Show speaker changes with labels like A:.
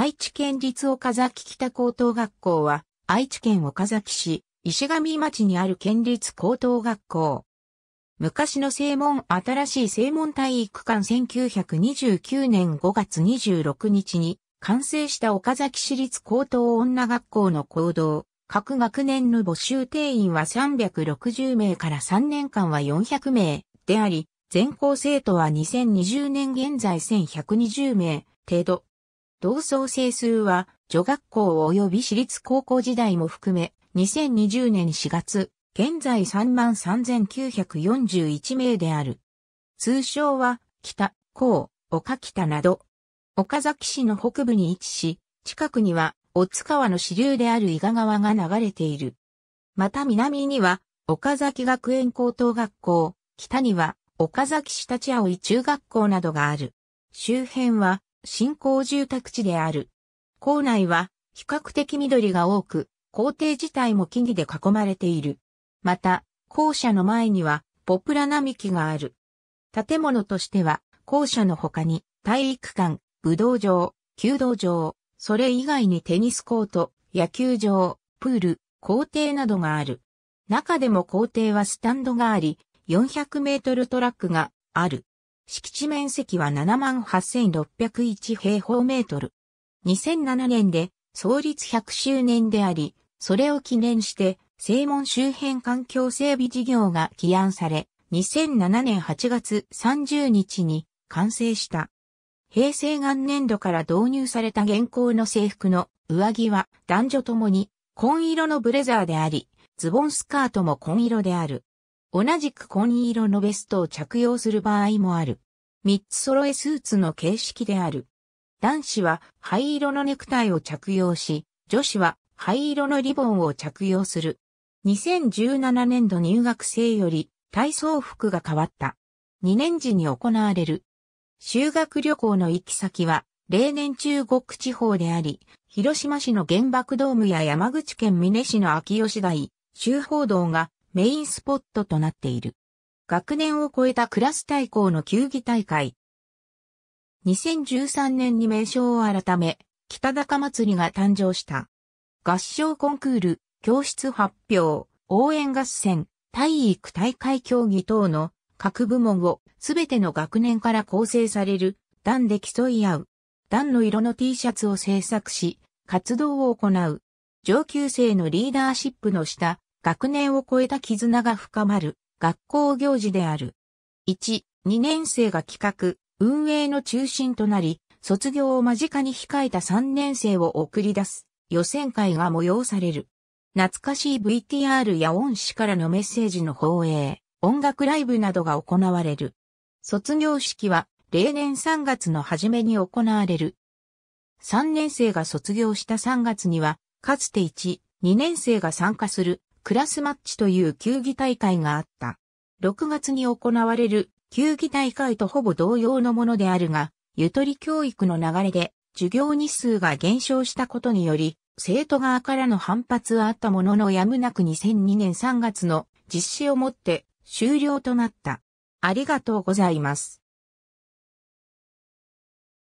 A: 愛知県立岡崎北高等学校は、愛知県岡崎市、石上町にある県立高等学校。昔の正門新しい正門体育館1929年5月26日に完成した岡崎市立高等女学校の行動。各学年の募集定員は360名から3年間は400名であり、全校生徒は2020年現在1120名程度。同窓生数は、女学校及び私立高校時代も含め、2020年4月、現在33,941名である。通称は、北、高、岡北など、岡崎市の北部に位置し、近くには、大津川の支流である伊賀川が流れている。また南には、岡崎学園高等学校、北には、岡崎市立葵中学校などがある。周辺は、新興住宅地である。校内は比較的緑が多く、校庭自体も木々で囲まれている。また、校舎の前にはポプラ並木がある。建物としては、校舎の他に体育館、武道場、弓道場、それ以外にテニスコート、野球場、プール、校庭などがある。中でも校庭はスタンドがあり、400メートルトラックがある。敷地面積は78,601平方メートル。2007年で創立100周年であり、それを記念して、正門周辺環境整備事業が起案され、2007年8月30日に完成した。平成元年度から導入された現行の制服の上着は男女ともに紺色のブレザーであり、ズボンスカートも紺色である。同じく紺色のベストを着用する場合もある。三つ揃えスーツの形式である。男子は灰色のネクタイを着用し、女子は灰色のリボンを着用する。2017年度入学生より体操服が変わった。2年時に行われる。修学旅行の行き先は、例年中国地方であり、広島市の原爆ドームや山口県美祢市の秋吉台、周報道がメインスポットとなっている。学年を超えたクラス対抗の球技大会。2013年に名称を改め、北高祭りが誕生した。合唱コンクール、教室発表、応援合戦、体育大会競技等の各部門をすべての学年から構成される段で競い合う。段の色の T シャツを制作し、活動を行う。上級生のリーダーシップの下、学年を超えた絆が深まる学校行事である。1、2年生が企画、運営の中心となり、卒業を間近に控えた3年生を送り出す予選会が催される。懐かしい VTR や恩師からのメッセージの放映、音楽ライブなどが行われる。卒業式は例年3月の初めに行われる。3年生が卒業した3月には、かつて1、2年生が参加するクラスマッチという球技大会があった。6月に行われる球技大会とほぼ同様のものであるが、ゆとり教育の流れで授業日数が減少したことにより、生徒側からの反発はあったもののやむなく2002年3月の実施をもって終了となった。ありがとうございます。